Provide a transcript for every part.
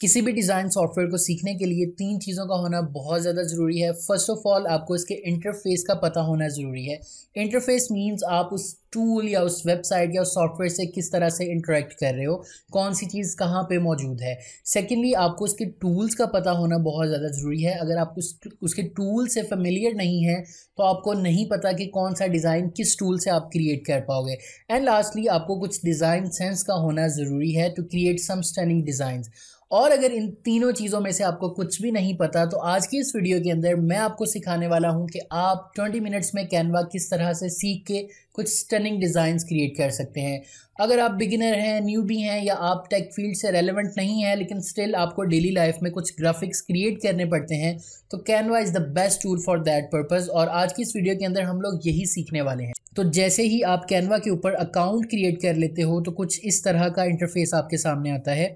किसी भी design software को सीखने के लिए तीन चीज़ों का होना बहुत ज़्यादा ज़रूरी है फर्स्ट ऑफ ऑल आपको इसके इंटरफेस का पता होना ज़रूरी है इंटरफेस मींस आप उस टूल या उस वेबसाइट या उस सॉफ्टवेयर से किस तरह से इंटरेक्ट कर रहे हो कौन सी चीज़ कहाँ पे मौजूद है सेकेंडली आपको उसके टूल्स का पता होना बहुत ज़्यादा ज़रूरी है अगर आप उस उसके टूल से फेमिलियर नहीं है तो आपको नहीं पता कि कौन सा डिज़ाइन किस टूल से आप क्रिएट कर पाओगे एंड लास्टली आपको कुछ डिज़ाइन सेंस का होना ज़रूरी है to create some stunning designs और अगर इन तीनों चीज़ों में से आपको कुछ भी नहीं पता तो आज की इस वीडियो के अंदर मैं आपको सिखाने वाला हूँ कि आप 20 मिनट्स में कैनवा किस तरह से सीख के कुछ स्टनिंग डिज़ाइंस क्रिएट कर सकते हैं अगर आप बिगिनर हैं न्यू भी हैं या आप टेक फील्ड से रेलिवेंट नहीं हैं लेकिन स्टिल आपको डेली लाइफ में कुछ ग्राफिक्स क्रिएट करने पड़ते हैं तो Canva is the best tool for that purpose और आज की इस वीडियो के अंदर हम लोग यही सीखने वाले हैं तो जैसे ही आप कैनवा के ऊपर अकाउंट क्रिएट कर लेते हो तो कुछ इस तरह का इंटरफेस आपके सामने आता है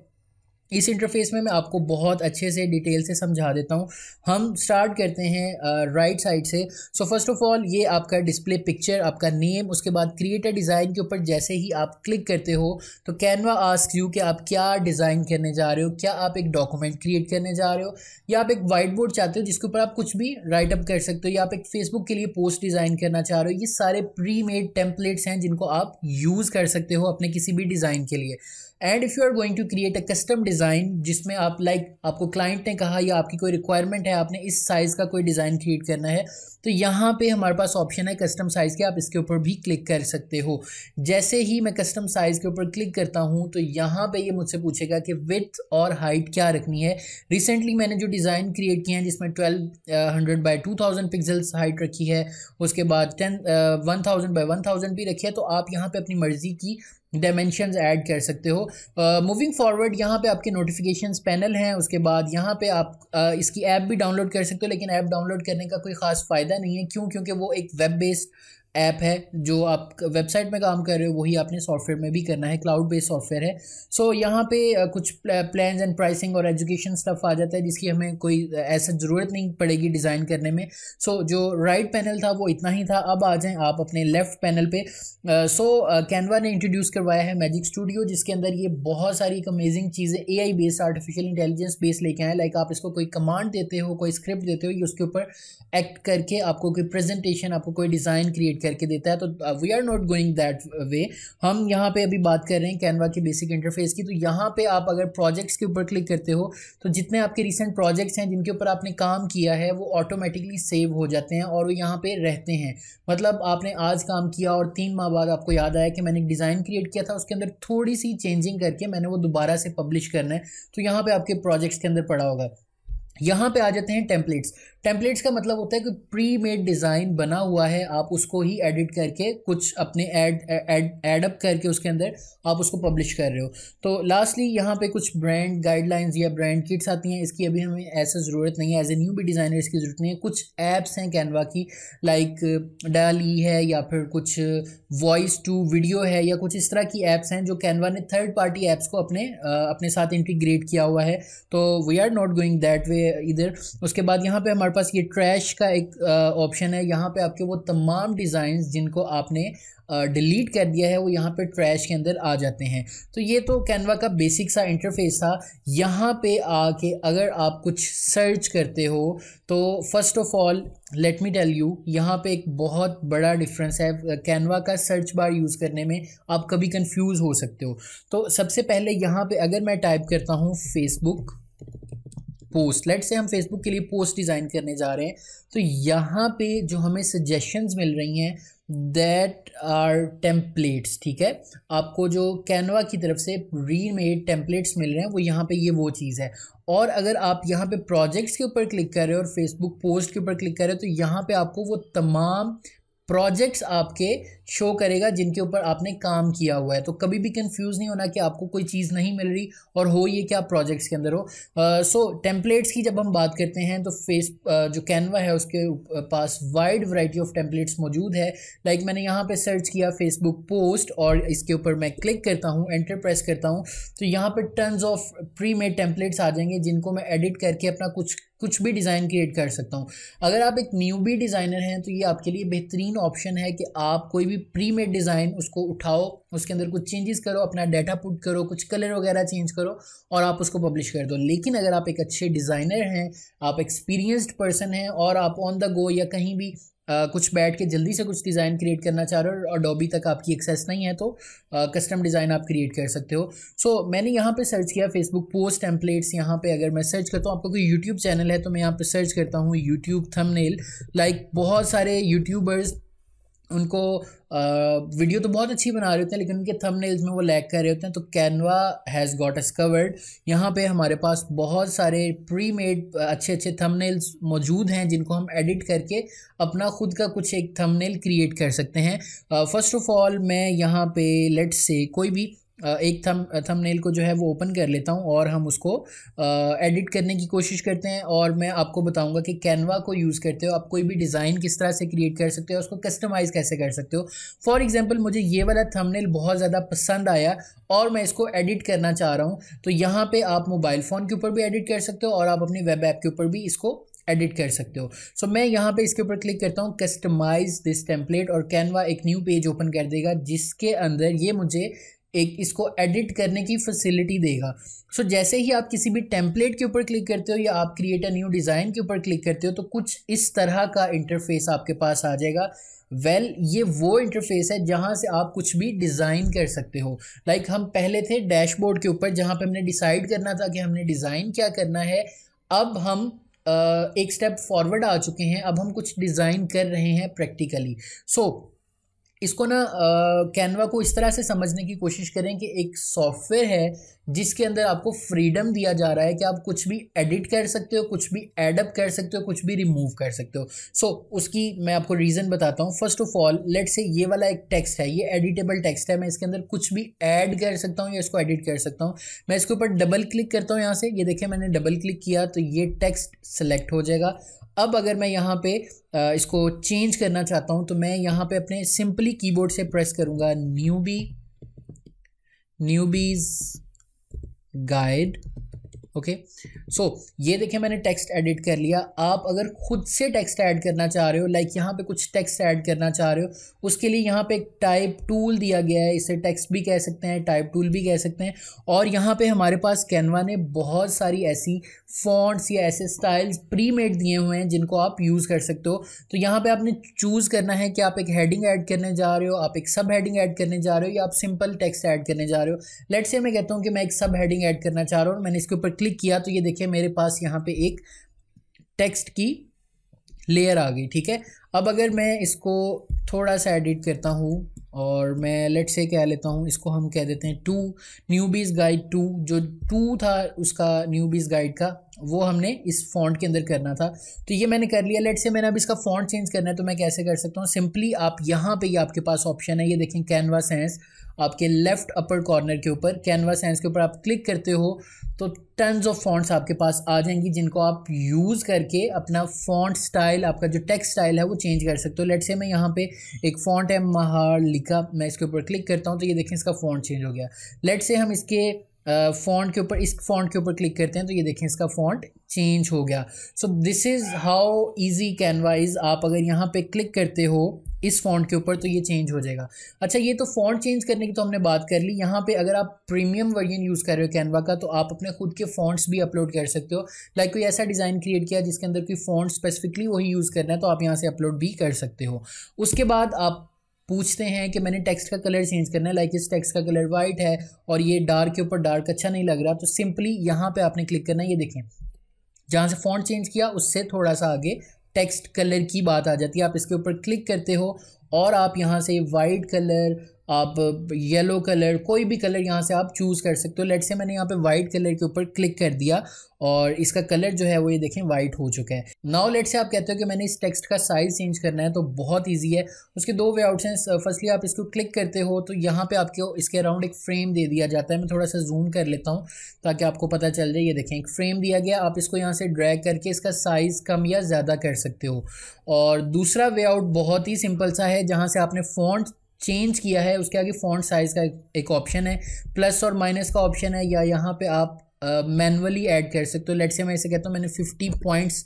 इस इंटरफेस में मैं आपको बहुत अच्छे से डिटेल से समझा देता हूँ हम स्टार्ट करते हैं राइट uh, साइड से सो फर्स्ट ऑफ ऑल ये आपका डिस्प्ले पिक्चर आपका नेम उसके बाद क्रिएट अ डिज़ाइन के ऊपर जैसे ही आप क्लिक करते हो तो कैनवा आस्क यू कि आप क्या डिज़ाइन करने जा रहे हो क्या आप एक डॉक्यूमेंट क्रिएट करने जा रहे हो या आप एक वाइट बोर्ड चाहते हो जिसके ऊपर आप कुछ भी राइट अप कर सकते हो या आप एक फेसबुक के लिए पोस्ट डिज़ाइन करना चाह रहे हो ये सारे प्री मेड टेम्पलेट्स हैं जिनको आप यूज़ कर सकते हो अपने किसी भी डिज़ाइन के लिए and if you are going to create a custom design जिसमें आप लाइक like, आपको क्लाइंट ने कहा या आपकी कोई रिक्वायरमेंट है आपने इस साइज़ का कोई डिज़ाइन क्रिएट करना है तो यहाँ पे हमारे पास ऑप्शन है कस्टम साइज़ के आप इसके ऊपर भी क्लिक कर सकते हो जैसे ही मैं कस्टम साइज़ के ऊपर क्लिक करता हूँ तो यहाँ पे ये मुझसे पूछेगा कि विथ और हाइट क्या रखनी है रिसेंटली मैंने जो डिज़ाइन क्रिएट किए हैं जिसमें twelve hundred by two thousand pixels height रखी है उसके बाद ten one thousand by one thousand भी रखी है तो आप यहाँ पर अपनी मर्ज़ी की डायमेंशन ऐड कर सकते हो मूविंग फॉरवर्ड यहाँ पे आपके नोटिफिकेशन पैनल हैं उसके बाद यहाँ पे आप uh, इसकी ऐप भी डाउनलोड कर सकते हो लेकिन ऐप डाउनलोड करने का कोई ख़ास फ़ायदा नहीं है क्यों क्योंकि वो एक वेब बेस्ड ऐप है जो आप वेबसाइट में काम कर रहे हो वही आपने सॉफ्टवेयर में भी करना है क्लाउड बेस्ड सॉफ्टवेयर है सो so, यहाँ पे कुछ प्लान्स एंड प्राइसिंग और एजुकेशन स्टफ आ जाता है जिसकी हमें कोई ऐसा ज़रूरत नहीं पड़ेगी डिज़ाइन करने में सो so, जो राइट पैनल था वो इतना ही था अब आ जाएँ आप अपने लेफ्ट पैनल पर सो कैनवा ने इंट्रोड्यूस करवाया है मैजिक स्टूडियो जिसके अंदर ये बहुत सारी एक अमेजिंग चीज़ें A I based artificial intelligence based लेके आए लाइक आप इसको कोई कमांड देते हो कोई स्क्रिप्ट देते हो ये उसके ऊपर एक्ट करके आपको कोई प्रेजेंटेशन आपको कोई डिज़ाइन क्रिएट करके देता है तो we are not going that way हम यहाँ पे अभी बात कर रहे हैं कैनवा के बेसिक इंटरफेस की तो यहाँ पे आप अगर प्रोजेक्ट्स के ऊपर क्लिक करते हो तो जितने आपके रिसेंट प्रोजेक्ट्स हैं जिनके ऊपर आपने काम किया है वो ऑटोमेटिकली सेव हो जाते हैं और वो यहाँ पर रहते हैं मतलब आपने आज काम किया और तीन माह बाद आपको याद आया कि मैंने एक डिज़ाइन क्रिएट किया था उसके अंदर थोड़ी सी चेंजिंग करके मैंने वो दोबारा से पब्लिश करना है तो यहाँ पर आपके प्रोजेक्ट्स के अंदर पड़ा होगा यहाँ पे आ जाते हैं टेम्पलेट्स टेम्पलेट्स का मतलब होता है कि प्री मेड डिज़ाइन बना हुआ है आप उसको ही एडिट करके कुछ अपने एड एड एडअप करके उसके अंदर आप उसको पब्लिश कर रहे हो तो लास्टली यहाँ पे कुछ ब्रांड गाइडलाइंस या ब्रांड किट्स आती हैं इसकी अभी हमें ऐसा ज़रूरत नहीं है एज ए न्यू भी डिज़ाइनर इसकी ज़रूरत नहीं है कुछ ऐप्स हैं कैनवा की लाइक डाली है या फिर कुछ वॉइस टू वीडियो है या कुछ इस तरह की ऐप्स हैं जो कैनवा ने थर्ड पार्टी ऐप्स को अपने अपने साथ इंटीग्रेट किया हुआ है तो we are not going that way इधर उसके बाद यहाँ पर हमारे पास ये ट्रैश का एक ऑप्शन है यहाँ पे आपके वो तमाम डिज़ाइन जिनको आपने डिलीट कर दिया है वो यहाँ पे ट्रैश के अंदर आ जाते हैं तो ये तो कैनवा का बेसिक सा इंटरफेस था यहाँ पे आके अगर आप कुछ सर्च करते हो तो first of all let me tell you यहाँ पे एक बहुत बड़ा डिफरेंस है कैनवा का सर्च बार यूज़ करने में आप कभी कंफ्यूज हो सकते हो तो सबसे पहले यहाँ पे अगर मैं टाइप करता हूँ फेसबुक पोस्ट लेट से हम फेसबुक के लिए पोस्ट डिज़ाइन करने जा रहे हैं तो यहाँ पे जो हमें सजेशंस मिल रही हैं दैट आर टेम्पलेट्स ठीक है आपको जो कैनवा की तरफ से रीमेड टेम्पलेट्स मिल रहे हैं वो यहाँ पे ये वो चीज़ है और अगर आप यहाँ पे प्रोजेक्ट्स के ऊपर क्लिक कर रहे हो और फेसबुक पोस्ट के ऊपर क्लिक कर रहे हो तो यहाँ पे आपको वो तमाम प्रोजेक्ट्स आपके शो करेगा जिनके ऊपर आपने काम किया हुआ है तो कभी भी कंफ्यूज नहीं होना कि आपको कोई चीज़ नहीं मिल रही और हो ये क्या प्रोजेक्ट्स के अंदर हो सो uh, टेम्पलेट्स so, की जब हम बात करते हैं तो फेस uh, जो कैनवा है उसके पास वाइड वैरायटी ऑफ टेम्पलेट्स मौजूद है लाइक like मैंने यहाँ पे सर्च किया फेसबुक पोस्ट और इसके ऊपर मैं क्लिक करता हूँ एंटर प्रेस करता हूँ तो यहाँ पर terms of pre made templates आ जाएंगे जिनको मैं एडिट करके अपना कुछ कुछ भी डिज़ाइन क्रिएट कर सकता हूँ अगर आप एक न्यू भी डिज़ाइनर हैं तो ये आपके लिए बेहतरीन ऑप्शन है कि आप कोई भी भी प्री मेड डिज़ाइन उसको उठाओ उसके अंदर कुछ चेंजेस करो अपना डाटा पुट करो कुछ कलर वगैरह चेंज करो और आप उसको पब्लिश कर दो लेकिन अगर आप एक अच्छे डिज़ाइनर हैं आप एक्सपीरियंस्ड पर्सन हैं और आप ऑन द गो या कहीं भी आ, कुछ बैठ के जल्दी से कुछ डिज़ाइन क्रिएट करना चाह रहे हो और डॉबी तक आपकी एक्सेस नहीं है तो कस्टम डिज़ाइन आप क्रिएट कर सकते हो सो so, मैंने यहाँ पे सर्च किया फेसबुक पोस्ट टेम्पलेट्स यहाँ पे अगर मैं सर्च करता हूँ आपका कोई यूट्यूब चैनल है तो मैं यहाँ पे सर्च करता हूँ यूट्यूब थंबनेल लाइक बहुत सारे यूट्यूबर्स उनको वीडियो तो बहुत अच्छी बना रहे होते हैं लेकिन उनके थंबनेल्स में वो लैग कर रहे होते हैं तो Canva has got us covered यहाँ पे हमारे पास बहुत सारे प्री मेड अच्छे अच्छे थंबनेल्स मौजूद हैं जिनको हम एडिट करके अपना खुद का कुछ एक थंबनेल क्रिएट कर सकते हैं फर्स्ट ऑफ ऑल मैं यहाँ पे लेट्स से कोई भी एक थम थंबनेल को जो है वो ओपन कर लेता हूँ और हम उसको एडिट करने की कोशिश करते हैं और मैं आपको बताऊँगा कि कैनवा को यूज़ करते हो आप कोई भी डिज़ाइन किस तरह से क्रिएट कर सकते हो उसको कस्टमाइज़ कैसे कर सकते हो फॉर एग्ज़ाम्पल मुझे ये वाला थंबनेल बहुत ज़्यादा पसंद आया और मैं इसको एडिट करना चाह रहा हूँ तो यहाँ पर आप मोबाइल फ़ोन के ऊपर भी एडिट कर सकते हो और आप अपनी वेब ऐप के ऊपर भी इसको एडिट कर सकते हो सो so, मैं यहाँ पे इसके ऊपर क्लिक करता हूँ कस्टमाइज दिस टेम्पलेट और कैनवा एक न्यू पेज ओपन कर देगा जिसके अंदर ये मुझे एक इसको एडिट करने की फैसिलिटी देगा सो so, जैसे ही आप किसी भी टेम्पलेट के ऊपर क्लिक करते हो या आप क्रिएट अ न्यू डिज़ाइन के ऊपर क्लिक करते हो तो कुछ इस तरह का इंटरफेस आपके पास आ जाएगा वेल well, ये वो इंटरफेस है जहाँ से आप कुछ भी डिज़ाइन कर सकते हो लाइक like हम पहले थे डैशबोर्ड के ऊपर जहाँ पे हमने डिसाइड करना था कि हमने डिज़ाइन क्या करना है अब हम एक स्टेप फॉरवर्ड आ चुके हैं अब हम कुछ डिज़ाइन कर रहे हैं प्रैक्टिकली सो so, इसको ना कैनवा को इस तरह से समझने की कोशिश करें कि एक सॉफ्टवेयर है जिसके अंदर आपको फ्रीडम दिया जा रहा है कि आप कुछ भी एडिट कर सकते हो कुछ भी एडअप कर सकते हो कुछ भी रिमूव कर सकते हो सो so, उसकी मैं आपको रीज़न बताता हूँ फर्स्ट ऑफ ऑल लेट से ये वाला एक टेक्स्ट है ये एडिटेबल टेक्स्ट है मैं इसके अंदर कुछ भी ऐड कर सकता हूँ या इसको एडिट कर सकता हूँ मैं इसके ऊपर डबल क्लिक करता हूँ यहाँ से ये देखिए मैंने डबल क्लिक किया तो ये टेक्स्ट सेलेक्ट हो जाएगा अब अगर मैं यहाँ पे इसको चेंज करना चाहता हूँ तो मैं यहाँ पे अपने सिंपली कीबोर्ड से प्रेस करूँगा newbie newbies guide okay okay? So so, ये देखिए मैंने टेक्स्ट एडिट कर लिया आप अगर खुद से टेक्स्ट ऐड करना चाह रहे हो लाइक यहाँ पे कुछ टेक्स्ट ऐड करना चाह रहे हो उसके लिए यहाँ पे एक टाइप टूल दिया गया है इसे टेक्स्ट भी कह सकते हैं टाइप टूल भी कह सकते हैं और यहाँ पे हमारे पास कैनवा ने बहुत सारी ऐसी फॉन्ट्स या ऐसे स्टाइल्स प्री मेड दिए हुए हैं जिनको आप यूज़ कर सकते हो तो यहाँ पर आपने चूज़ करना है कि आप एक हेडिंग ऐड करने जा रहे हो आप एक सब हेडिंग ऐड करने जा रहे हो या आप सिंपल टेक्स्ट ऐड करने जा रहे हो लेट से मैं कहता हूँ कि मैं एक सब हेडिंग ऐड करना चाह रहा हूँ मैंने इसके ऊपर क्लिक किया तो ये देखिए मेरे पास यहाँ पे एक टेक्स्ट की लेयर आ गई ठीक है अब अगर मैं इसको थोड़ा सा एडिट करता हूँ और मैं लेट से कह लेता हूँ इसको हम कह देते हैं two newbies guide two जो टू था उसका न्यू बीज गाइड का वो हमने इस फॉन्ट के अंदर करना था तो ये मैंने कर लिया लेट से मैंने अब इसका फॉन्ट चेंज करना है तो मैं कैसे कर सकता हूँ सिंपली आप यहाँ पे ही आपके पास ऑप्शन है ये देखें कैनवा सेंस आपके लेफ्ट अपर कॉर्नर के ऊपर कैनवा सेंस के ऊपर आप क्लिक करते हो तो टन्स ऑफ फॉन्ट्स आपके पास आ जाएंगी जिनको आप यूज़ करके अपना फॉन्ट स्टाइल आपका जो टेक्स्ट स्टाइल है वो चेंज कर सकते हो लेट से मैं यहाँ पे एक फॉन्ट है लिखा मैं इसके ऊपर क्लिक करता हूँ तो ये देखें इसका फॉन्ट चेंज हो गया लेट से हम इसके फ़ॉन्ट के ऊपर इस फ़ॉन्ट के ऊपर क्लिक करते हैं तो ये देखें इसका फ़ॉन्ट चेंज हो गया so this is how easy Canva is आप अगर यहाँ पे क्लिक करते हो इस फ़ॉन्ट के ऊपर तो ये चेंज हो जाएगा अच्छा ये तो फ़ॉन्ट चेंज करने की तो हमने बात कर ली यहाँ पे अगर आप प्रीमियम वर्जन यूज़ कर रहे हो कैनवा का तो आप अपने खुद के फ़ॉन्ट्स भी अपलोड कर सकते हो लाइक कोई ऐसा डिज़ाइन क्रिएट किया जिसके अंदर कोई फ़ॉन्ट स्पेसिफिकली वही यूज़ करना है तो आप यहाँ से अपलोड भी कर सकते हो उसके बाद आप पूछते हैं कि मैंने टेक्स्ट का कलर चेंज करना है लाइक इस टेक्स्ट का कलर वाइट है और ये डार्क के ऊपर डार्क अच्छा नहीं लग रहा तो सिंपली यहाँ पे आपने क्लिक करना है ये देखें जहाँ से फॉन्ट चेंज किया उससे थोड़ा सा आगे टेक्स्ट कलर की बात आ जाती है आप इसके ऊपर क्लिक करते हो और आप यहाँ से वाइट कलर आप येलो कलर कोई भी कलर यहाँ से आप चूज़ कर सकते हो लेट से मैंने यहाँ पे वाइट कलर के ऊपर क्लिक कर दिया और इसका कलर जो है वो ये देखें वाइट हो चुका है नाउ लेट से आप कहते हो कि मैंने इस टेक्स्ट का साइज़ चेंज करना है तो बहुत ईजी है उसके दो वे आउट्स हैं फर्स्टली uh, आप इसको क्लिक करते हो तो यहाँ पर आपके इसके अराउंड एक फ्रेम दे दिया जाता है मैं थोड़ा सा जूम कर लेता हूँ ताकि आपको पता चल जाए ये देखें एक फ्रेम दिया गया आप इसको यहाँ से ड्रैग करके इसका साइज़ कम या ज़्यादा कर सकते हो और दूसरा वे आउट बहुत ही सिंपल सा है जहाँ से आपने फॉन्ट चेंज किया है उसके आगे फ़ॉन्ट साइज़ का एक ऑप्शन है प्लस और माइनस का ऑप्शन है या यहाँ पे आप मैनुअली uh, ऐड कर सकते हो लेट से मैं इसे कहता हूँ मैंने फिफ्टी पॉइंट्स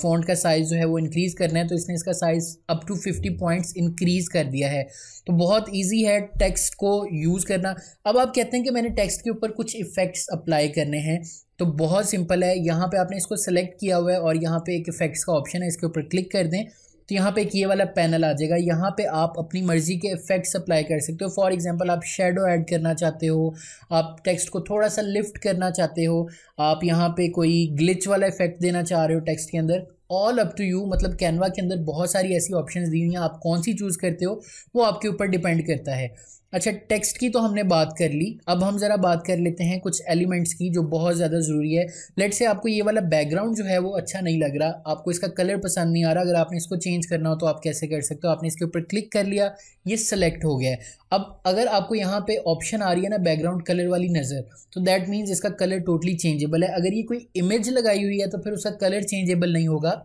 फ़ॉन्ट का साइज़ जो है वो इंक्रीज़ करना है तो इसने इसका size up to fifty points increase कर दिया है तो बहुत इजी है टेक्स्ट को यूज़ करना अब आप कहते हैं कि मैंने टेक्स्ट के ऊपर कुछ इफ़ेक्ट्स अप्लाई करने हैं तो बहुत सिंपल है यहाँ पे आपने इसको सेलेक्ट किया हुआ है और यहाँ पे एक इफ़ेक्ट्स का ऑप्शन है इसके ऊपर क्लिक कर दें तो यहाँ पे एक ये वाला पैनल आ जाएगा यहाँ पे आप अपनी मर्ज़ी के इफेक्ट्स अप्लाई कर सकते हो फॉर एग्जांपल आप शेडो ऐड करना चाहते हो आप टेक्स्ट को थोड़ा सा लिफ्ट करना चाहते हो आप यहाँ पे कोई ग्लिच वाला इफेक्ट देना चाह रहे हो टेक्स्ट के अंदर ऑल अप टू यू मतलब कैनवा के अंदर बहुत सारी ऐसी ऑप्शन दी हुई हैं आप कौन सी चूज़ करते हो वो आपके ऊपर डिपेंड करता है अच्छा टेक्स्ट की तो हमने बात कर ली अब हम ज़रा बात कर लेते हैं कुछ एलिमेंट्स की जो बहुत ज़्यादा ज़रूरी है लेट से आपको ये वाला बैकग्राउंड जो है वो अच्छा नहीं लग रहा आपको इसका कलर पसंद नहीं आ रहा अगर आपने इसको चेंज करना हो तो आप कैसे कर सकते हो आपने इसके ऊपर क्लिक कर लिया ये सेलेक्ट हो गया है अब अगर आपको यहाँ पर ऑप्शन आ रही है ना बैकग्राउंड कलर वाली नज़र तो दैट मीन्स इसका कलर टोटली चेंजेबल है अगर ये कोई इमेज लगाई हुई है तो फिर उसका कलर चेंजेबल नहीं होगा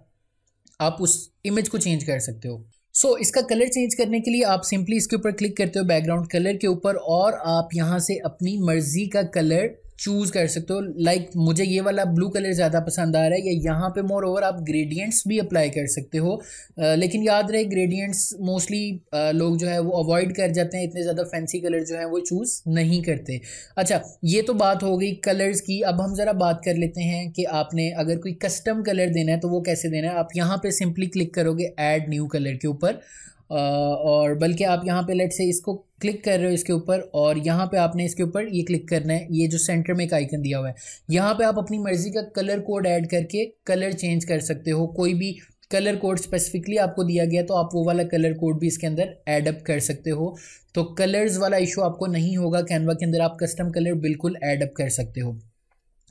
आप उस इमेज को चेंज कर सकते हो सो so, इसका कलर चेंज करने के लिए आप सिंपली इसके ऊपर क्लिक करते हो बैकग्राउंड कलर के ऊपर और आप यहाँ से अपनी मर्जी का कलर चूज़ कर सकते हो लाइक like, मुझे ये वाला ब्लू कलर ज़्यादा पसंद आ रहा है या यहाँ पे मोर ओवर आप ग्रेडियंट्स भी अप्लाई कर सकते हो आ, लेकिन याद रहे ग्रेडियंट्स मोस्टली लोग जो है वो अवॉइड कर जाते हैं इतने ज़्यादा फैंसी कलर जो है वो चूज़ नहीं करते अच्छा ये तो बात हो गई कलर्स की अब हम ज़रा बात कर लेते हैं कि आपने अगर कोई कस्टम कलर देना है तो वो कैसे देना है आप यहाँ पर सिंपली क्लिक करोगे एड न्यू कलर के ऊपर और बल्कि आप यहाँ पे लेट से इसको क्लिक कर रहे हो इसके ऊपर और यहाँ पे आपने इसके ऊपर ये क्लिक करना है ये जो सेंटर में एक आइकन दिया हुआ है यहाँ पे आप अपनी मर्ज़ी का कलर कोड ऐड करके कलर चेंज कर सकते हो कोई भी कलर कोड स्पेसिफिकली आपको दिया गया तो आप वो वाला कलर कोड भी इसके अंदर एडअप कर सकते हो तो कलर्स वाला इशू आपको नहीं होगा कैनवा के अंदर आप कस्टम कलर बिल्कुल एडअप कर सकते हो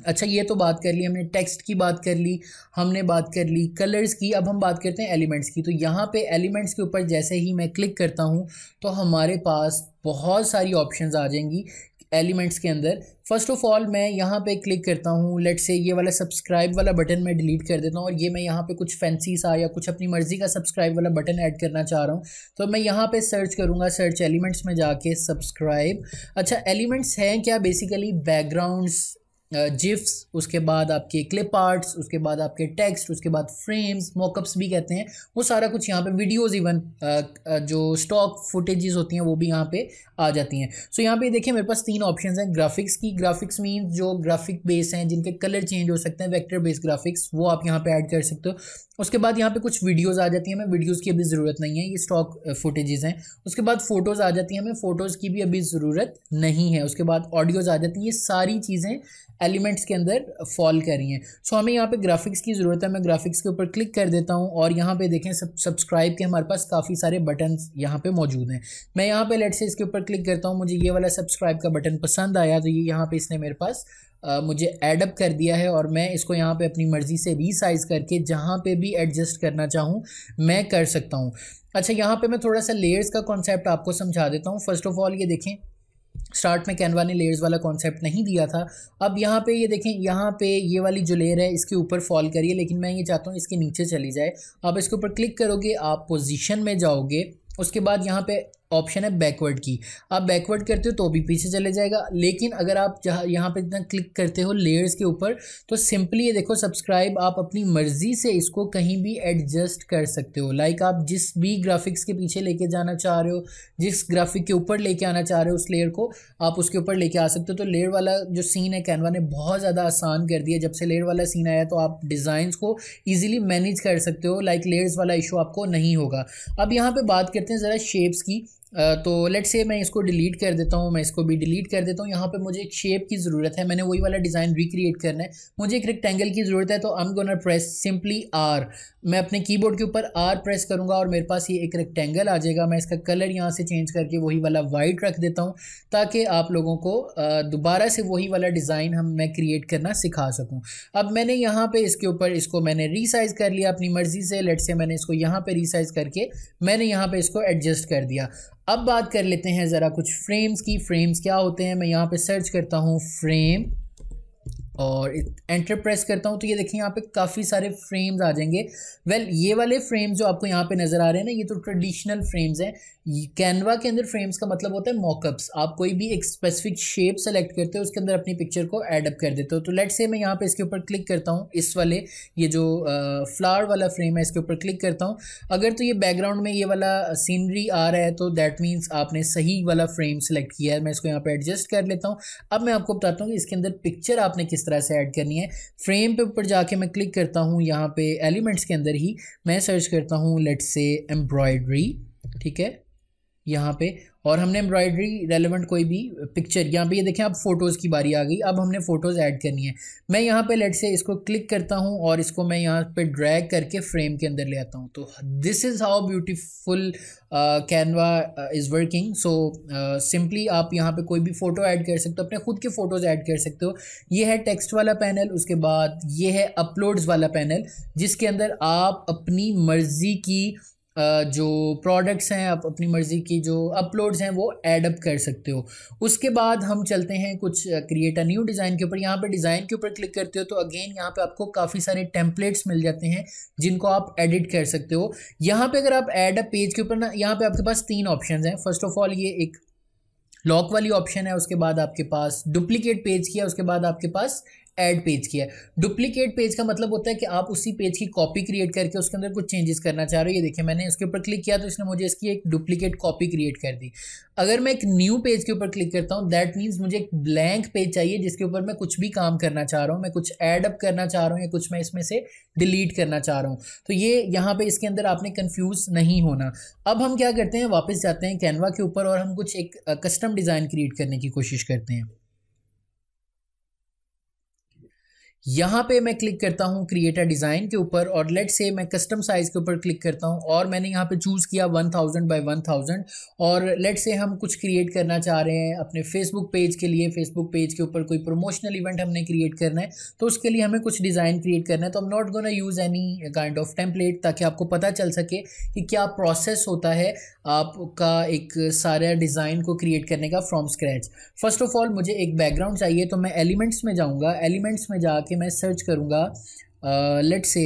अच्छा ये तो बात कर ली हमने टेक्स्ट की बात कर ली हमने बात कर ली कलर्स की अब हम बात करते हैं एलिमेंट्स की तो यहाँ पे एलिमेंट्स के ऊपर जैसे ही मैं क्लिक करता हूँ तो हमारे पास बहुत सारी ऑप्शंस आ जाएंगी एलिमेंट्स के अंदर फर्स्ट ऑफ ऑल मैं यहाँ पे क्लिक करता हूँ लेट से ये वाला सब्सक्राइब वाला बटन मैं डिलीट कर देता हूँ और ये मैं यहाँ पे कुछ फैंसी सा या कुछ अपनी मर्ज़ी का सब्सक्राइब वाला बटन ऐड करना चाह रहा हूँ तो मैं यहाँ पे सर्च करूँगा सर्च एलिमेंट्स में जाके सब्सक्राइब अच्छा एलिमेंट्स हैं क्या बेसिकली बैकग्राउंड्स जिप्स उसके बाद आपके क्लिप आर्ट्स उसके बाद आपके टेक्स्ट उसके बाद फ्रेम्स मॉकअप्स भी कहते हैं वो सारा कुछ यहाँ पे वीडियोस इवन जो स्टॉक फुटेजेस होती हैं वो भी यहाँ पे आ जाती हैं सो so, यहाँ पे देखिए मेरे पास तीन ऑप्शंस हैं ग्राफिक्स की ग्राफिक्स मीन जो ग्राफिक बेस हैं जिनके कलर चेंज हो सकते हैं वैक्टर बेस्ड ग्राफिक्स वो आप यहाँ पर ऐड कर सकते हो उसके बाद यहाँ पे कुछ वीडियोस आ जाती हैं हमें वीडियोस की अभी ज़रूरत नहीं है ये स्टॉक फुटेजेस हैं उसके बाद फ़ोटोज़ आ जाती हैं हमें फ़ोटोज़ की भी अभी ज़रूरत नहीं है उसके बाद ऑडियोज़ आ जाती हैं ये सारी चीज़ें एलिमेंट्स के अंदर फॉल कर रही हैं सो हमें यहाँ पे ग्राफिक्स की ज़रूरत है मैं ग्राफिक्स के ऊपर क्लिक कर देता हूँ और यहाँ पे देखें सब सब्सक्राइब के हमारे पास काफ़ी सारे बटन यहाँ पर मौजूद हैं मैं यहाँ पे लेट से इसके ऊपर क्लिक करता हूँ मुझे ये वाला सब्सक्राइब का बटन पसंद आया तो ये यहाँ पर इसने मेरे पास मुझे एडअप कर दिया है और मैं इसको यहाँ पे अपनी मर्ज़ी से रीसाइज़ करके जहाँ पे भी एडजस्ट करना चाहूँ मैं कर सकता हूँ अच्छा यहाँ पे मैं थोड़ा सा लेयर्स का कॉन्सेप्ट आपको समझा देता हूँ फर्स्ट ऑफ ऑल ये देखें स्टार्ट में कैनवा ने लेयर्स वाला कॉन्सेप्ट नहीं दिया था अब यहाँ पे ये देखें यहाँ पे ये वाली जो लेयर है इसके ऊपर फॉल करिए लेकिन मैं ये चाहता हूँ इसके नीचे चली जाए आप इसके ऊपर क्लिक करोगे आप पोजिशन में जाओगे उसके बाद यहाँ पे ऑप्शन है बैकवर्ड की आप बैकवर्ड करते हो तो भी पीछे चले जाएगा लेकिन अगर आप जहाँ यहाँ पर इतना क्लिक करते हो लेयर्स के ऊपर तो सिंपली ये देखो सब्सक्राइब आप अपनी मर्ज़ी से इसको कहीं भी एडजस्ट कर सकते हो लाइक आप जिस भी ग्राफिक्स के पीछे लेके जाना चाह रहे हो जिस ग्राफिक के ऊपर लेके आना चाह रहे हो उस लेयर को आप उसके ऊपर लेके आ सकते हो तो लेयर वाला जो सीन है कैनवा ने बहुत ज़्यादा आसान कर दिया जब से लेयर वाला सीन आया तो आप डिज़ाइंस को ईजिली मैनेज कर सकते हो लाइक लेयर्स वाला इशू आपको नहीं होगा अब यहाँ पर बात करते हैं ज़रा शेप्स की तो लेट से मैं इसको डिलीट कर देता हूँ मैं इसको भी डिलीट कर देता हूँ यहाँ पे मुझे एक शेप की ज़रूरत है मैंने वही वाला डिज़ाइन रिक्रिएट करना है मुझे एक रेक्टेंगल की ज़रूरत है तो I am gonna press simply R मैं अपने कीबोर्ड के ऊपर आर प्रेस करूँगा और मेरे पास ये एक रेक्टेंगल आ जाएगा मैं इसका कलर यहाँ से चेंज करके वही वाला वाइट रख देता हूँ ताकि आप लोगों को दोबारा से वही वाला डिज़ाइन हम मैं क्रिएट करना सिखा सकूँ अब मैंने यहाँ पर इसके ऊपर इसको मैंने रिसाइज़ कर लिया अपनी मर्ज़ी से लेट से मैंने इसको यहाँ पर रिसाइज़ करके मैंने यहाँ पर इसको एडजस्ट कर दिया अब बात कर लेते हैं ज़रा कुछ फ्रेम्स की फ्रेम्स क्या होते हैं मैं यहाँ पे सर्च करता हूँ फ्रेम और एंटर प्रेस करता हूँ तो ये देखें यहाँ पे काफ़ी सारे फ्रेम्स आ जाएंगे वेल well, ये वाले फ्रेम्स जो आपको यहाँ पे नज़र आ रहे हैं ना ये तो ट्रेडिशनल फ्रेम्स हैं कैनवा के अंदर फ्रेम्स का मतलब होता है मॉकअप्स आप कोई भी एक स्पेसिफिक शेप सेलेक्ट करते हो उसके अंदर अपनी पिक्चर को एडअप कर देते हो तो लेट से मैं यहाँ पर इसके ऊपर क्लिक करता हूँ इस वाले ये जो फ्लावर वाला फ्रेम है इसके ऊपर क्लिक करता हूँ अगर तो ये बैकग्राउंड में ये वाला सीनरी आ रहा है तो दैट मीन्स आपने सही वाला फ्रेम सेलेक्ट किया है मैं इसको यहाँ पर एडजस्ट कर लेता हूँ अब मैं आपको बताता हूँ कि इसके अंदर पिक्चर आपने किस तरह से ऐड करनी है फ्रेम पे ऊपर जाके मैं क्लिक करता हूँ यहाँ पे एलिमेंट्स के अंदर ही मैं सर्च करता हूँ लेट्स से एम्ब्रॉयड्री ठीक है यहाँ पे और हमने एम्ब्रॉयडरी रेलिवेंट कोई भी पिक्चर यहाँ पे ये देखें अब फोटोज़ की बारी आ गई अब हमने फ़ोटोज़ ऐड करनी है मैं यहाँ पे लेट से इसको क्लिक करता हूँ और इसको मैं यहाँ पे ड्रैग करके फ्रेम के अंदर ले आता हूँ तो this is how beautiful Canva is working so simply आप यहाँ पे कोई भी फ़ोटो ऐड कर सकते हो अपने खुद के फ़ोटोज़ ऐड कर सकते हो ये है टेक्स्ट वाला पैनल उसके बाद ये है अपलोड्स वाला पैनल जिसके अंदर आप अपनी मर्ज़ी की जो प्रोडक्ट्स हैं आप अपनी मर्ज़ी की जो अपलोड्स हैं वो एडअप अप कर सकते हो उसके बाद हम चलते हैं कुछ क्रिएट अ न्यू डिज़ाइन के ऊपर यहाँ पे डिज़ाइन के ऊपर क्लिक करते हो तो अगेन यहाँ पे आपको काफ़ी सारे टेम्पलेट्स मिल जाते हैं जिनको आप एडिट कर सकते हो यहाँ पे अगर आप एड अप पेज के ऊपर ना यहाँ पे आपके पास तीन ऑप्शन हैं फर्स्ट ऑफ ऑल ये एक लॉक वाली ऑप्शन है उसके बाद आपके पास डुप्लीकेट पेज की है उसके बाद आपके पास ऐड पेज की है डुप्लीकेट पेज का मतलब होता है कि आप उसी पेज की कॉपी क्रिएट करके उसके अंदर कुछ चेंजेस करना चाह रहे हो ये देखिए मैंने इसके ऊपर क्लिक किया तो इसने मुझे इसकी एक डुप्लीकेट कॉपी क्रिएट कर दी अगर मैं एक न्यू पेज के ऊपर क्लिक करता हूँ दैट मीन्स मुझे एक ब्लैंक पेज चाहिए जिसके ऊपर मैं कुछ भी काम करना चाह रहा हूँ मैं कुछ ऐडअप करना चाह रहा हूँ या कुछ मैं इसमें से डिलीट करना चाह रहा हूँ तो ये यहाँ पर इसके अंदर आपने कन्फ्यूज़ नहीं होना अब हम क्या करते हैं वापस जाते हैं कैनवा के ऊपर और हम कुछ एक कस्टम डिज़ाइन क्रिएट करने की कोशिश करते हैं यहाँ पे मैं क्लिक करता हूँ क्रिएटर डिज़ाइन के ऊपर और लेट से मैं कस्टम साइज़ के ऊपर क्लिक करता हूँ और मैंने यहाँ पे चूज़ किया 1000 वन थाउजेंड और लेट से हम कुछ क्रिएट करना चाह रहे हैं अपने फेसबुक पेज के लिए फेसबुक पेज के ऊपर कोई प्रमोशनल इवेंट हमने क्रिएट करना है तो उसके लिए हमें कुछ डिज़ाइन क्रिएट करना है तो हम not gonna use any kind of template ताकि आपको पता चल सके कि क्या प्रोसेस होता है आपका एक सारे डिज़ाइन को क्रिएट करने का from scratch first of all मुझे एक बैकग्राउंड चाहिए तो मैं एलिमेंट्स में जाऊँगा एलिमेंट्स में जाके मैं सर्च करूँगा लेट से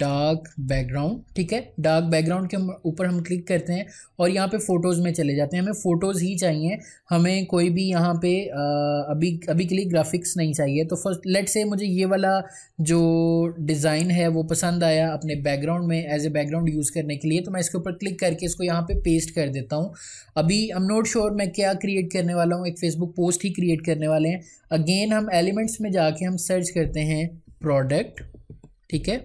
डार्क बैकग्राउंड ठीक है डार्क बैकग्राउंड के ऊपर हम क्लिक करते हैं और यहाँ पे फ़ोटोज़ में चले जाते हैं हमें फ़ोटोज़ ही चाहिए हमें कोई भी यहाँ पे अभी अभी के लिए ग्राफिक्स नहीं चाहिए तो फर्स्ट लेट से मुझे ये वाला जो डिज़ाइन है वो पसंद आया अपने बैकग्राउंड में एज ए बैकग्राउंड यूज़ करने के लिए तो मैं इसके ऊपर क्लिक करके इसको यहाँ पर पे पेस्ट कर देता हूँ अभी आई एम नॉट श्योर मैं क्या क्रिएट करने वाला हूँ एक फेसबुक पोस्ट ही क्रिएट करने वाले हैं अगेन हम एलिमेंट्स में जाके हम सर्च करते हैं प्रोडक्ट ठीक है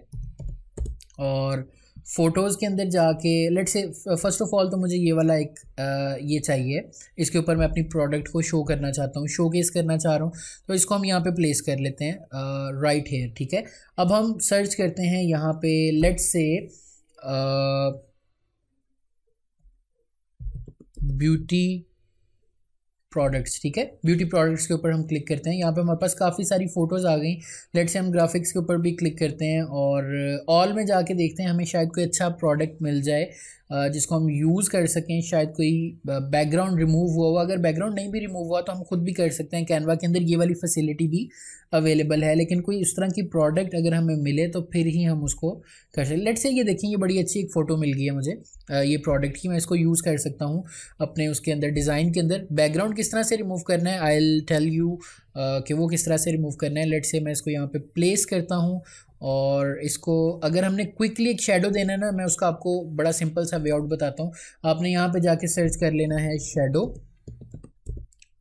और फ़ोटोज़ के अंदर जाके let's say first of all तो मुझे ये वाला एक आ, ये चाहिए इसके ऊपर मैं अपनी प्रोडक्ट को शो करना चाहता हूँ शो केस करना चाह रहा हूँ तो इसको हम यहाँ पे प्लेस कर लेते हैं राइट हेयर ठीक है अब हम सर्च करते हैं यहाँ पे लेट्स से ब्यूटी प्रोडक्ट्स ठीक है ब्यूटी प्रोडक्ट्स के ऊपर हम क्लिक करते हैं यहाँ पे हमारे पास काफ़ी सारी फ़ोटोज़ आ गई लेट्स हम ग्राफिक्स के ऊपर भी क्लिक करते हैं और ऑल में जाके देखते हैं हमें शायद कोई अच्छा प्रोडक्ट मिल जाए जिसको हम यूज़ कर सकें शायद कोई बैकग्राउंड रिमूव हुआ हुआ अगर बैकग्राउंड नहीं भी रिमूव हुआ तो हम खुद भी कर सकते हैं कैनवा के अंदर ये वाली फैसिलिटी भी अवेलेबल है लेकिन कोई इस तरह की प्रोडक्ट अगर हमें मिले तो फिर ही हम उसको कर सकते लेट से ये देखें ये बड़ी अच्छी एक फ़ोटो मिल गई है मुझे ये प्रोडक्ट की मैं इसको यूज़ कर सकता हूँ अपने उसके अंदर डिज़ाइन के अंदर बैकग्राउंड किस तरह से रिमूव करना है आई एल टेल यू कि वो किस तरह से रिमूव करना है लेट से मैं इसको यहाँ पे प्लेस करता हूँ और इसको अगर हमने क्विकली एक शेडो देना है ना मैं उसका आपको बड़ा सिंपल सा वे आउट बताता हूँ आपने यहाँ पे जाके सर्च कर लेना है शेडो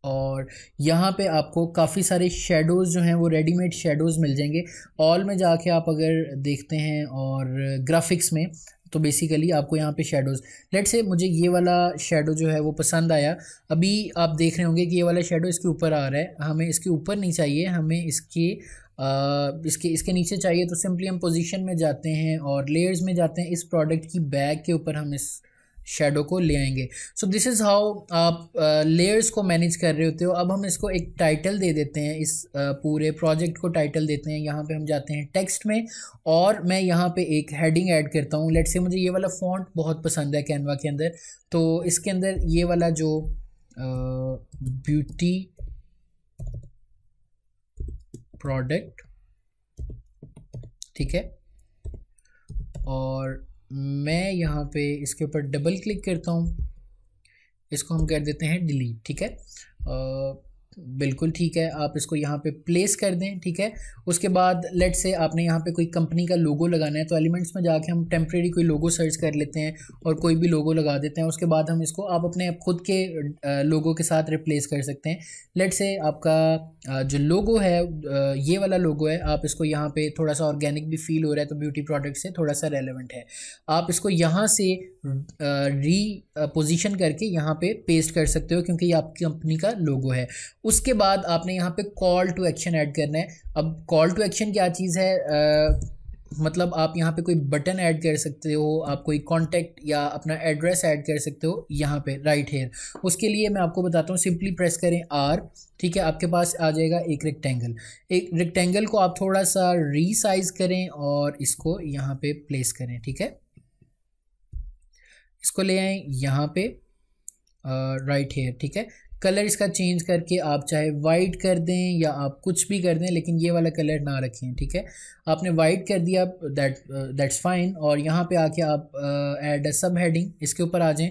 और यहाँ पे आपको काफ़ी सारे शेडोज़ जो हैं वो रेडीमेड शेडोज़ मिल जाएंगे ऑल में जाके आप अगर देखते हैं और ग्राफिक्स में तो बेसिकली आपको यहाँ पे शेडोज़ लेट से मुझे ये वाला शेडो जो है वो पसंद आया अभी आप देख रहे होंगे कि ये वाला शेडो इसके ऊपर आ रहा है हमें इसके ऊपर नहीं चाहिए हमें इसके आ, इसके इसके नीचे चाहिए तो सिंपली हम पोजीशन में जाते हैं और लेयर्स में जाते हैं इस प्रोडक्ट की बैग के ऊपर हम इस शेडो को ले आएंगे सो दिस इज़ हाउ आप लेयर्स uh, को मैनेज कर रहे होते हो अब हम इसको एक टाइटल दे देते हैं इस uh, पूरे प्रोजेक्ट को टाइटल देते हैं यहाँ पे हम जाते हैं टेक्स्ट में और मैं यहाँ पे एक हेडिंग ऐड करता हूँ लेट्स से मुझे ये वाला फॉन्ट बहुत पसंद है कैनवा के अंदर तो इसके अंदर ये वाला जो ब्यूटी uh, प्रोडक्ट ठीक है और मैं यहाँ पे इसके ऊपर डबल क्लिक करता हूँ इसको हम कर देते हैं डिलीट ठीक है आ, बिल्कुल ठीक है आप इसको यहाँ पे प्लेस कर दें ठीक है उसके बाद लेट से आपने यहाँ पे कोई कंपनी का लोगो लगाना है तो एलिमेंट्स में जाके हम टेम्प्रेरी कोई लोगो सर्च कर लेते हैं और कोई भी लोगो लगा देते हैं उसके बाद हम इसको आप अपने खुद के लोगो के साथ रिप्लेस कर सकते हैं लेट से आपका जो लोगो है ये वाला लोगो है आप इसको यहाँ पर थोड़ा सा ऑर्गेनिक भी फील हो रहा है तो ब्यूटी प्रोडक्ट से थोड़ा सा रेलिवेंट है आप इसको यहाँ से री पोजिशन करके यहाँ पे पेस्ट कर सकते हो क्योंकि ये आपकी कंपनी का लोगो है उसके बाद आपने यहाँ पे कॉल टू एक्शन ऐड करना है अब कॉल टू एक्शन क्या चीज़ है आ, मतलब आप यहाँ पे कोई बटन ऐड कर सकते हो आप कोई कांटेक्ट या अपना एड्रेस ऐड कर सकते हो यहाँ पे राइट हेयर उसके लिए मैं आपको बताता हूँ सिंपली प्रेस करें आर ठीक है आपके पास आ जाएगा एक रेक्टेंगल एक रेक्टेंगल को आप थोड़ा सा रीसाइज करें और इसको यहाँ पर प्लेस करें ठीक है इसको ले आए यहाँ पे राइट हेयर ठीक है कलर इसका चेंज करके आप चाहे वाइट कर दें या आप कुछ भी कर दें लेकिन ये वाला कलर ना रखें ठीक है आपने वाइट कर दिया दैट दैट्स फाइन और यहाँ पे आके आप ऐड अ सब हेडिंग इसके ऊपर आ जाएं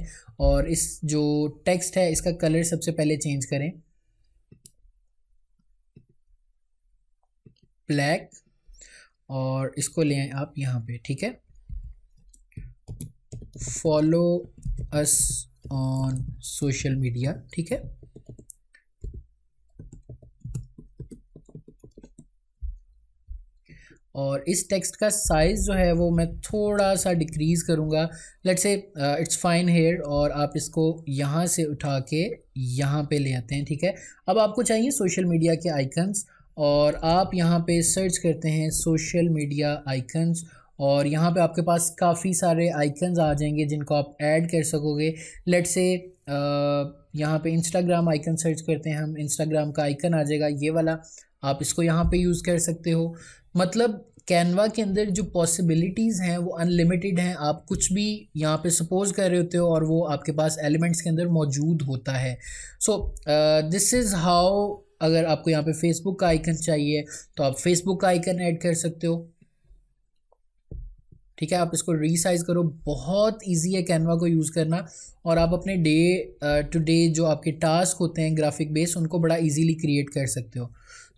और इस जो टेक्स्ट है इसका कलर सबसे पहले चेंज करें ब्लैक और इसको ले आए आप यहाँ पे ठीक है follow us on social media ठीक है और इस टेक्स्ट का साइज़ जो है वो मैं थोड़ा सा डिक्रीज़ करूँगा let's say it's fine hair और आप इसको यहाँ से उठा के यहाँ पे ले आते हैं ठीक है अब आपको चाहिए सोशल मीडिया के आइकन्स और आप यहाँ पे सर्च करते हैं सोशल मीडिया आइकन्स और यहाँ पे आपके पास काफ़ी सारे आइकन्स आ जाएंगे जिनको आप ऐड कर सकोगे लेट से यहाँ पे इंस्टाग्राम आइकन सर्च करते हैं हम इंस्टाग्राम का आइकन आ जाएगा ये वाला आप इसको यहाँ पे यूज़ कर सकते हो मतलब कैनवा के अंदर जो पॉसिबिलिटीज़ हैं वो अनलिमिटेड हैं आप कुछ भी यहाँ पे सपोज कर रहे होते हो और वो आपके पास एलिमेंट्स के अंदर मौजूद होता है सो दिस इज़ हाउ अगर आपको यहाँ पे फेसबुक का आइकन चाहिए तो आप फेसबुक का आइकन ऐड कर सकते हो ठीक है आप इसको रीसाइज करो बहुत इजी है कैनवा को यूज़ करना और आप अपने डे टू डे जो आपके टास्क होते हैं ग्राफिक बेस उनको बड़ा इजीली क्रिएट कर सकते हो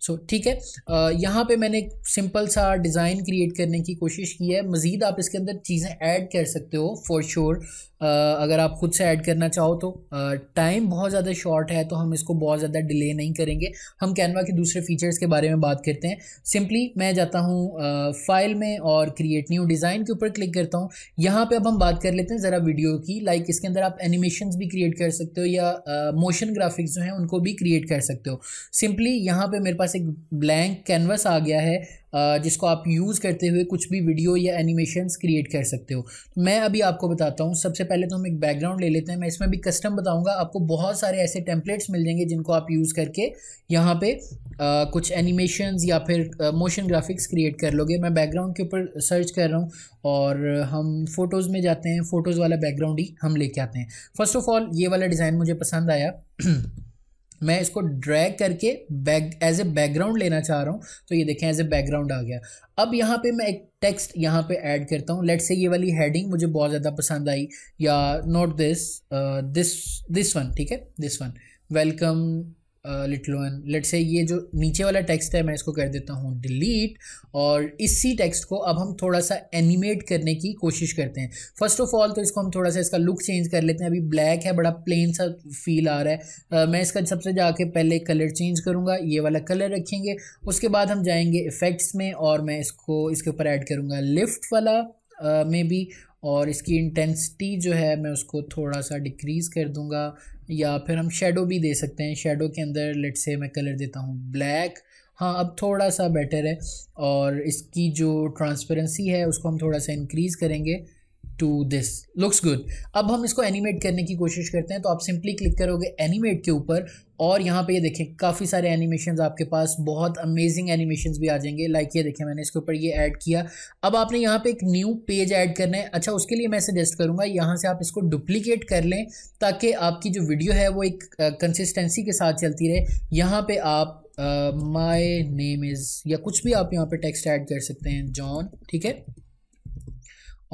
सो ठीक है यहाँ पे मैंने सिंपल सा डिज़ाइन क्रिएट करने की कोशिश की है मज़ीद आप इसके अंदर चीज़ें ऐड कर सकते हो फॉर श्योर sure, अगर आप खुद से ऐड करना चाहो तो टाइम बहुत ज़्यादा शॉर्ट है तो हम इसको बहुत ज़्यादा डिले नहीं करेंगे हम कैनवा के दूसरे फीचर्स के बारे में बात करते हैं सिंपली मैं जाता हूँ फाइल में और क्रिएट न्यू डिज़ाइन के ऊपर क्लिक करता हूँ यहाँ पर अब हम बात कर लेते हैं ज़रा वीडियो की लाइक इसके अंदर आप एनिमेशन भी क्रिएट कर सकते हो या मोशन ग्राफिक्स जो हैं उनको भी क्रिएट कर सकते हो सिंपली यहाँ पर मेरे पास पास एक ब्लैंक कैनवस आ गया है जिसको आप यूज़ करते हुए कुछ भी वीडियो या एनिमेशन क्रिएट कर सकते हो तो मैं अभी आपको बताता हूँ सबसे पहले तो हम एक बैकग्राउंड ले लेते हैं मैं इसमें भी कस्टम बताऊँगा आपको बहुत सारे ऐसे टेम्पलेट्स मिल जाएंगे जिनको आप यूज़ करके यहाँ पे आ, कुछ एनिमेशन या फिर मोशन ग्राफिक्स क्रिएट कर लोगे मैं बैकग्राउंड के ऊपर सर्च कर रहा हूँ और हम फ़ोटोज़ में जाते हैं फ़ोटोज़ वाला बैकग्राउंड ही हम लेके आते हैं फ़र्स्ट ऑफ ऑल ये वाला डिज़ाइन मुझे पसंद आया मैं इसको ड्रैग करके बैक एज ए बैकग्राउंड लेना चाह रहा हूँ तो ये देखें एज ए बैकग्राउंड आ गया अब यहाँ पे मैं एक टेक्स्ट यहाँ पे ऐड करता हूँ लेट से ये वाली हेडिंग मुझे बहुत ज़्यादा पसंद आई या note this this this one ठीक है दिस वन वेलकम एन लेट से ये जो नीचे वाला टेक्स्ट है मैं इसको कर देता हूँ डिलीट और इसी टेक्स्ट को अब हम थोड़ा सा एनिमेट करने की कोशिश करते हैं फर्स्ट ऑफ ऑल तो इसको हम थोड़ा सा इसका लुक चेंज कर लेते हैं अभी ब्लैक है बड़ा प्लेन सा फील आ रहा है uh, मैं इसका सबसे जाके पहले कलर चेंज करूँगा ये वाला कलर रखेंगे उसके बाद हम जाएंगे इफ़ेक्ट्स में और मैं इसको इसके ऊपर ऐड करूँगा लिफ्ट वाला में uh, भी और इसकी इंटेंसिटी जो है मैं उसको थोड़ा सा डिक्रीज़ कर दूंगा या फिर हम शेडो भी दे सकते हैं शेडो के अंदर लेट से मैं कलर देता हूँ ब्लैक हाँ अब थोड़ा सा बेटर है और इसकी जो ट्रांसपेरेंसी है उसको हम थोड़ा सा इंक्रीज़ करेंगे टू दिस लुक्स गुड अब हम इसको एनिमेट करने की कोशिश करते हैं तो आप सिंपली क्लिक करोगे एनिमेट के ऊपर और यहाँ पे ये देखें काफ़ी सारे एनिमेशन आपके पास बहुत अमेजिंग एनिमेशन भी आ जाएंगे लाइक ये देखें मैंने इसके ऊपर ये ऐड किया अब आपने यहाँ पे एक न्यू पेज ऐड करना है अच्छा उसके लिए मैं सजेस्ट करूँगा यहाँ से आप इसको डुप्लीकेट कर लें ताकि आपकी जो वीडियो है वो एक कंसिस्टेंसी के साथ चलती रहे यहाँ पर आप माई नेम इज़ या कुछ भी आप यहाँ पे टेक्स्ट ऐड कर सकते हैं जॉन ठीक है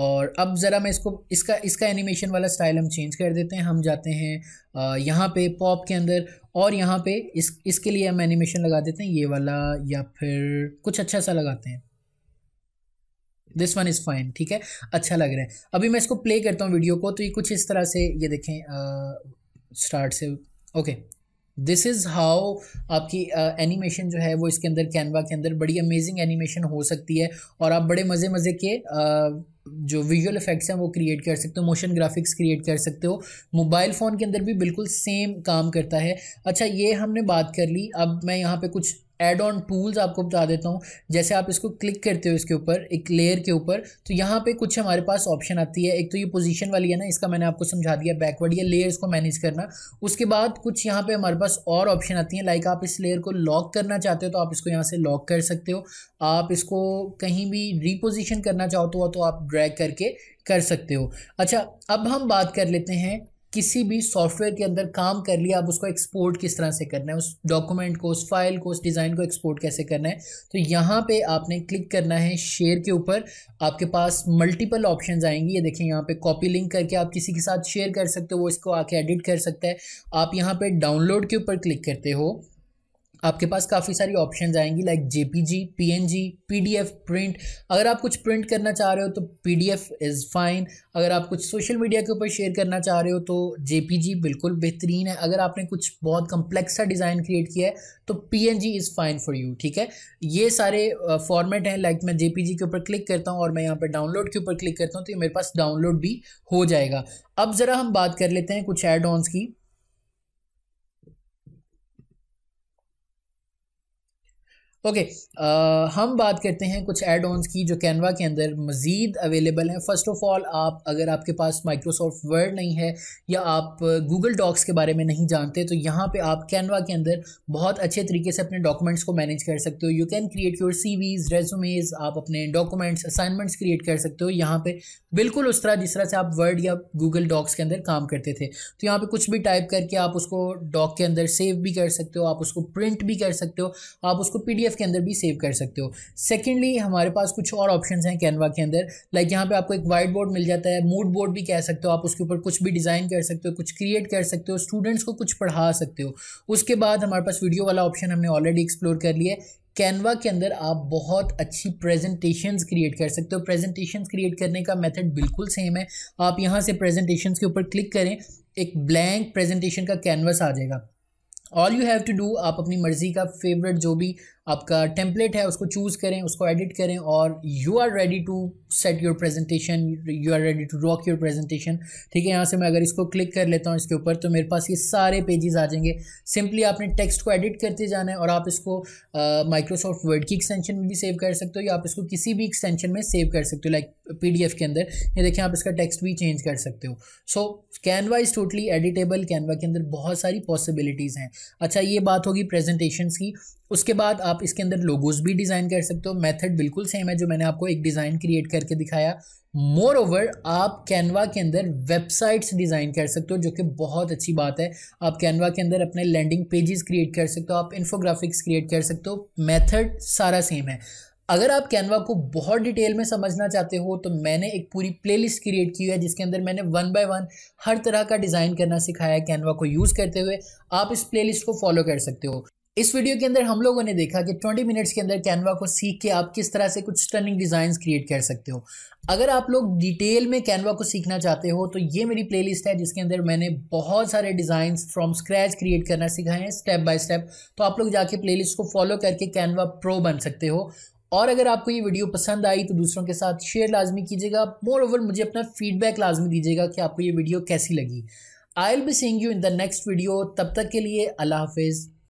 और अब ज़रा मैं इसको इसका इसका एनिमेशन वाला स्टाइल हम चेंज कर देते हैं हम जाते हैं यहाँ पे पॉप के अंदर और यहाँ पे इस इसके लिए हम एनिमेशन लगा देते हैं ये वाला या फिर कुछ अच्छा सा लगाते हैं दिस वन इज़ फाइन ठीक है अच्छा लग रहा है अभी मैं इसको प्ले करता हूँ वीडियो को तो ये कुछ इस तरह से ये देखें स्टार्ट से ओके दिस इज़ हाउ आपकी एनिमेशन uh, जो है वो इसके अंदर कैनवा के अंदर बड़ी अमेजिंग एनिमेशन हो सकती है और आप बड़े मज़े मज़े के uh, जो विजुअल इफेक्ट्स हैं वो क्रिएट कर सकते हो मोशन ग्राफिक्स क्रिएट कर सकते हो मोबाइल फ़ोन के अंदर भी बिल्कुल सेम काम करता है अच्छा ये हमने बात कर ली अब मैं यहाँ पे कुछ एड ऑन टूल्स आपको बता देता हूँ जैसे आप इसको क्लिक करते हो इसके ऊपर एक लेयर के ऊपर तो यहाँ पे कुछ हमारे पास ऑप्शन आती है एक तो ये पोजीशन वाली है ना इसका मैंने आपको समझा दिया बैकवर्ड या लेयर्स को मैनेज करना उसके बाद कुछ यहाँ पे हमारे पास और ऑप्शन आती हैं लाइक आप इस लेयर को लॉक करना चाहते हो तो आप इसको यहाँ से लॉक कर सकते हो आप इसको कहीं भी रिपोजिशन करना चाहो तो, तो आप ड्रैग करके कर सकते हो अच्छा अब हम बात कर लेते हैं किसी भी सॉफ्टवेयर के अंदर काम कर लिया आप उसको एक्सपोर्ट किस तरह से करना है उस डॉक्यूमेंट को उस फाइल को उस डिज़ाइन को एक्सपोर्ट कैसे करना है तो यहाँ पे आपने क्लिक करना है शेयर के ऊपर आपके पास मल्टीपल ऑप्शंस आएंगी ये देखिए यहाँ पे कॉपी लिंक करके आप किसी के साथ शेयर कर सकते हो वो इसको आके एडिट कर सकता है आप यहाँ पर डाउनलोड के ऊपर क्लिक करते हो आपके पास काफ़ी सारी ऑप्शन आएंगी like J P G P N G P D F print अगर आप कुछ प्रिंट करना चाह रहे हो तो P D F is fine अगर आप कुछ सोशल मीडिया के ऊपर शेयर करना चाह रहे हो तो जे पी जी बिल्कुल बेहतरीन है अगर आपने कुछ बहुत कम्प्लेक्सा डिज़ाइन क्रिएट किया है तो P N G is fine for you ठीक है ये सारे फॉर्मेट हैं लाइक मैं जे पी जी के ऊपर क्लिक करता हूँ और मैं यहाँ पर डाउनलोड के ऊपर क्लिक करता हूँ तो ये मेरे पास डाउनलोड भी हो जाएगा अब ज़रा हम बात कर लेते हैं कुछ एड ऑनस की ओके okay, uh, हम बात करते हैं कुछ एड ऑन्स की जो कैनवा के अंदर मज़ीद अवेलेबल हैं फ़र्स्ट ऑफ़ ऑल आप अगर आपके पास माइक्रोसॉफ्ट वर्ड नहीं है या आप गूगल डॉक्स के बारे में नहीं जानते तो यहाँ पे आप कैनवा के अंदर बहुत अच्छे तरीके से अपने डॉक्यूमेंट्स को मैनेज कर सकते हो you can create your C Vs आप अपने डॉक्यूमेंट्स असाइनमेंट्स क्रिएट कर सकते हो यहाँ पर बिल्कुल उस तरह जिस तरह से आप वर्ड या गूगल डॉक्स के अंदर काम करते थे तो यहाँ पर कुछ भी टाइप करके आप उसको डॉक के अंदर सेव भी कर सकते हो आप उसको प्रिंट भी कर सकते हो आप उसको पी के अंदर भी सेव कर सकते हो सेकेंडली हमारे पास कुछ और ऑप्शन हैं कैनवा के अंदर लाइक यहाँ पर आपको एक वाइट बोर्ड मिल जाता है मूड बोर्ड भी कह सकते हो आप उसके ऊपर कुछ भी डिज़ाइन कर सकते हो कुछ क्रिएट कर सकते हो स्टूडेंट्स को कुछ पढ़ा सकते हो उसके बाद हमारे पास वीडियो वाला ऑप्शन हमने ऑलरेडी एक्सप्लोर कर लिया है कैनवा के अंदर आप बहुत अच्छी प्रेजेंटेशंस क्रिएट कर सकते हो प्रेजेंटेशंस क्रिएट करने का मेथड बिल्कुल सेम है आप यहां से प्रेजेंटेशंस के ऊपर क्लिक करें एक ब्लैंक प्रेजेंटेशन का कैनवस आ जाएगा all you have to do आप अपनी मर्ज़ी का फेवरेट जो भी आपका टेम्पलेट है उसको चूज़ करें उसको एडिट करें और you are ready to set your presentation you are ready to rock your presentation ठीक है यहाँ से मैं अगर इसको क्लिक कर लेता हूँ इसके ऊपर तो मेरे पास ये सारे पेजेस आ जाएंगे सिंपली आपने टेक्स्ट को एडिट करते जाना है और आप इसको माइक्रोसॉफ्ट वर्ड की एक्सटेंशन में भी सेव कर सकते हो या आप इसको किसी भी एक्सटेंशन में सेव कर सकते हो लाइक पी के अंदर ये देखें आप इसका टेक्स्ट भी चेंज कर सकते हो so Canva is totally editable Canva के अंदर बहुत सारी पॉसिबिलिटीज़ हैं अच्छा ये बात होगी प्रेजेंटेशन की उसके बाद आप आप इसके अंदर लोगोज भी डिज़ाइन कर सकते हो मेथड बिल्कुल सेम है जो मैंने आपको एक डिज़ाइन क्रिएट करके दिखाया मोर ओवर आप कैनवा के अंदर वेबसाइट्स डिज़ाइन कर सकते हो जो कि बहुत अच्छी बात है आप कैनवा के अंदर अपने लैंडिंग पेजेस क्रिएट कर सकते हो आप इन्फोग्राफिक्स क्रिएट कर सकते हो मेथड सारा सेम है अगर आप कैनवा को बहुत डिटेल में समझना चाहते हो तो मैंने एक पूरी प्लेलिस्ट क्रिएट की है जिसके अंदर मैंने वन बाय वन हर तरह का डिज़ाइन करना सिखाया है कैनवा को यूज़ करते हुए आप इस प्लेलिस्ट को फॉलो कर सकते हो इस वीडियो के अंदर हम लोगों ने देखा कि 20 मिनट्स के अंदर कैनवा को सीख के आप किस तरह से कुछ स्टर्निंग डिज़ाइन क्रिएट कर सकते हो अगर आप लोग डिटेल में कैनवा को सीखना चाहते हो तो ये मेरी प्लेलिस्ट है जिसके अंदर मैंने बहुत सारे डिज़ाइन फ्रॉम स्क्रैच क्रिएट करना सिखाए हैं स्टेप बाय स्टेप तो आप लोग जाके प्ले को फॉलो करके कैनवा प्रो बन सकते हो और अगर आपको ये वीडियो पसंद आई तो दूसरों के साथ शेयर लाजमी कीजिएगा मोर ओवर मुझे अपना फीडबैक लाजमी दीजिएगा कि आपको ये वीडियो कैसी लगी I will be seeing you in the next video तब तक के लिए अल्लाह हाफिज़